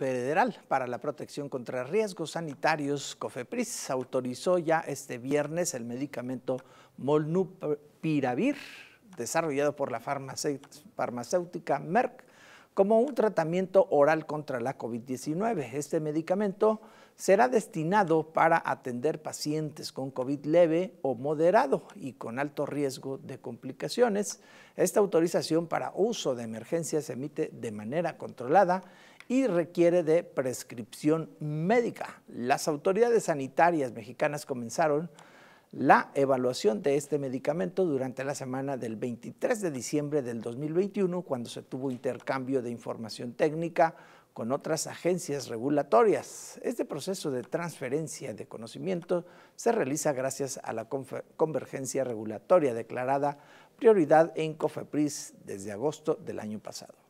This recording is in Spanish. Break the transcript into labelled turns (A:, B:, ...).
A: Federal para la Protección contra Riesgos Sanitarios, COFEPRIS, autorizó ya este viernes el medicamento Molnupiravir, desarrollado por la farmacéutica Merck, como un tratamiento oral contra la COVID-19. Este medicamento será destinado para atender pacientes con COVID leve o moderado y con alto riesgo de complicaciones. Esta autorización para uso de emergencia se emite de manera controlada y requiere de prescripción médica. Las autoridades sanitarias mexicanas comenzaron la evaluación de este medicamento durante la semana del 23 de diciembre del 2021, cuando se tuvo intercambio de información técnica con otras agencias regulatorias. Este proceso de transferencia de conocimiento se realiza gracias a la convergencia regulatoria declarada prioridad en COFEPRIS desde agosto del año pasado.